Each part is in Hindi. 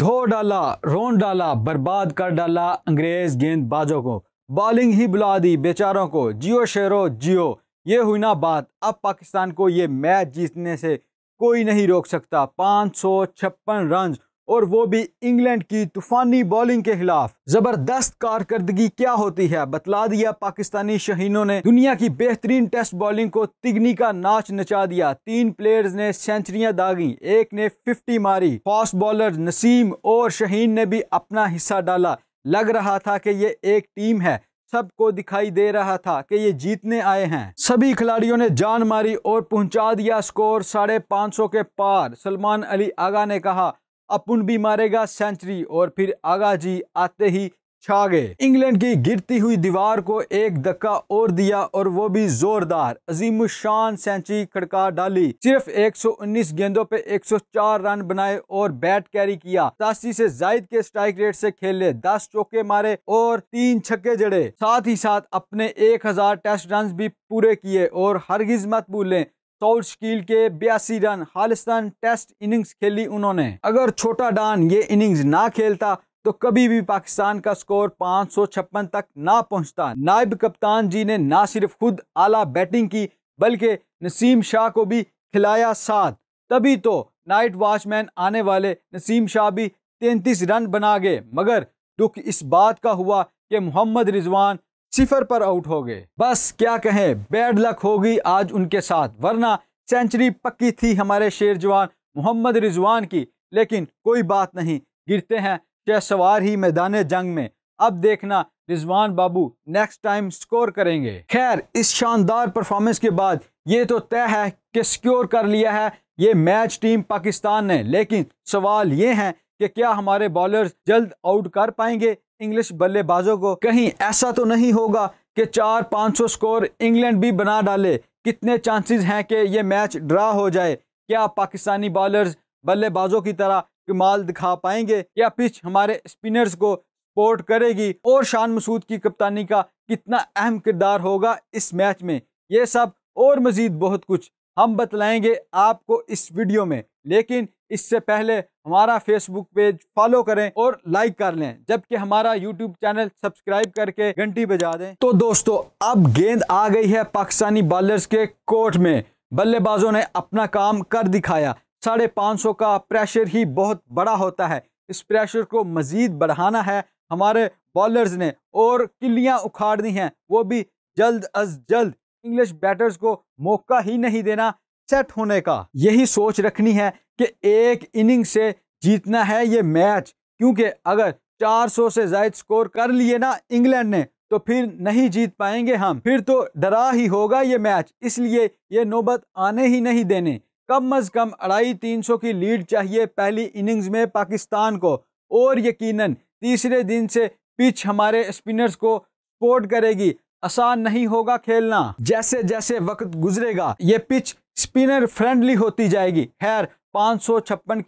धो डाला रोन डाला बर्बाद कर डाला अंग्रेज गेंदबाजों को बॉलिंग ही बुला दी बेचारों को जियो शेरो जियो ये हुई ना बात अब पाकिस्तान को ये मैच जीतने से कोई नहीं रोक सकता पाँच सौ छप्पन रन और वो भी इंग्लैंड की तूफानी बॉलिंग के खिलाफ जबरदस्त कारकर्दगी क्या होती है बतला दिया पाकिस्तानी शहीनों ने दुनिया की बेहतरीन टेस्ट बॉलिंग को तिगनी का नाच नचा दिया तीन प्लेयर्स ने सेंचुरियां दागी एक ने 50 मारी फास्ट बॉलर नसीम और शहीन ने भी अपना हिस्सा डाला लग रहा था कि ये एक टीम है सबको दिखाई दे रहा था कि ये जीतने आए हैं सभी खिलाड़ियों ने जान मारी और पहुंचा दिया स्कोर साढ़े पाँच सौ के पार सलमान अली आगा ने कहा अपुन भी मारेगा सेंचुरी और फिर आगाजी आते ही छा गए इंग्लैंड की गिरती हुई दीवार को एक धक्का और दिया और वो भी जोरदार अजीम शान सेंचुरी खड़का डाली सिर्फ 119 गेंदों पे 104 रन बनाए और बैट कैरी किया सतासी से जायद के स्ट्राइक रेट से खेले 10 चौके मारे और तीन छक्के जड़े साथ ही साथ अपने 1000 टेस्ट रन भी पूरे किए और हर मत भूलें साउथ स्टील के बयासी रन खालिस्तान टेस्ट इनिंग्स खेली उन्होंने अगर छोटा डान ये इनिंग्स ना खेलता तो कभी भी पाकिस्तान का स्कोर पाँच तक ना पहुंचता नायब कप्तान जी ने ना सिर्फ खुद आला बैटिंग की बल्कि नसीम शाह को भी खिलाया साथ तभी तो नाइट वॉचमैन आने वाले नसीम शाह भी 33 रन बना गए मगर दुख इस बात का हुआ कि मोहम्मद रिजवान सिफर पर आउट हो गए बस क्या कहें बैड लक होगी आज उनके साथ वरना सेंचुरी पक्की थी हमारे शेर जवान मोहम्मद रिजवान की लेकिन कोई बात नहीं गिरते हैं चाहे सवार ही मैदान जंग में अब देखना रिजवान बाबू नेक्स्ट टाइम स्कोर करेंगे खैर इस शानदार परफॉर्मेंस के बाद ये तो तय है कि स्क्योर कर लिया है ये मैच टीम पाकिस्तान ने लेकिन सवाल ये है कि क्या हमारे बॉलर्स जल्द आउट कर पाएंगे इंग्लिश बल्लेबाजों को कहीं ऐसा तो नहीं होगा कि चार पाँच सौ स्कोर इंग्लैंड भी बना डाले कितने चांसेस हैं कि ये मैच ड्रा हो जाए क्या पाकिस्तानी बॉलर्स बल्लेबाजों की तरह कमाल दिखा पाएंगे या पिच हमारे स्पिनर्स को सपोर्ट करेगी और शान मसूद की कप्तानी का कितना अहम किरदार होगा इस मैच में ये सब और मज़ीद बहुत कुछ हम बतलाएंगे आपको इस वीडियो में लेकिन इससे पहले हमारा फेसबुक पेज फॉलो करें और लाइक कर लें जबकि हमारा यूट्यूब चैनल सब्सक्राइब करके घंटी बजा दें तो दोस्तों अब गेंद आ गई है पाकिस्तानी बॉलर्स के कोर्ट में बल्लेबाजों ने अपना काम कर दिखाया साढ़े पाँच सौ का प्रेशर ही बहुत बड़ा होता है इस प्रेशर को मज़ीद बढ़ाना है हमारे बॉलर्स ने और किलियाँ उखाड़नी हैं वो भी जल्द अज जल्द इंग्लिश बैटर्स को मौका ही नहीं देना सेट होने का यही सोच रखनी है कि एक इनिंग से जीतना है ये मैच क्योंकि अगर 400 से जायद स्कोर कर लिए ना इंग्लैंड ने तो फिर नहीं जीत पाएंगे हम फिर तो डरा ही होगा ये मैच इसलिए ये नौबत आने ही नहीं देने कम अज कम अढ़ाई तीन की लीड चाहिए पहली इनिंग्स में पाकिस्तान को और यकीनन तीसरे दिन से पिच हमारे स्पिनर्स को सपोर्ट करेगी आसान नहीं होगा खेलना जैसे जैसे वक्त गुजरेगा ये पिच स्पिनर फ्रेंडली होती जाएगी खैर पाँच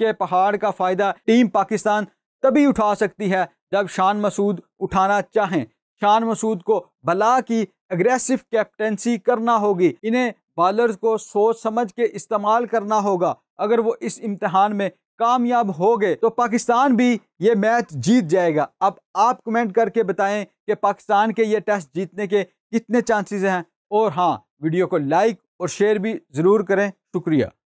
के पहाड़ का फ़ायदा टीम पाकिस्तान तभी उठा सकती है जब शान मसूद उठाना चाहें शान मसूद को भला की अग्रेसिव कैप्टेंसी करना होगी इन्हें बॉलर्स को सोच समझ के इस्तेमाल करना होगा अगर वो इस इम्तहान में कामयाब हो गए तो पाकिस्तान भी ये मैच जीत जाएगा अब आप कमेंट करके बताएं कि पाकिस्तान के ये टेस्ट जीतने के कितने चांसेस हैं और हाँ वीडियो को लाइक और शेयर भी ज़रूर करें शुक्रिया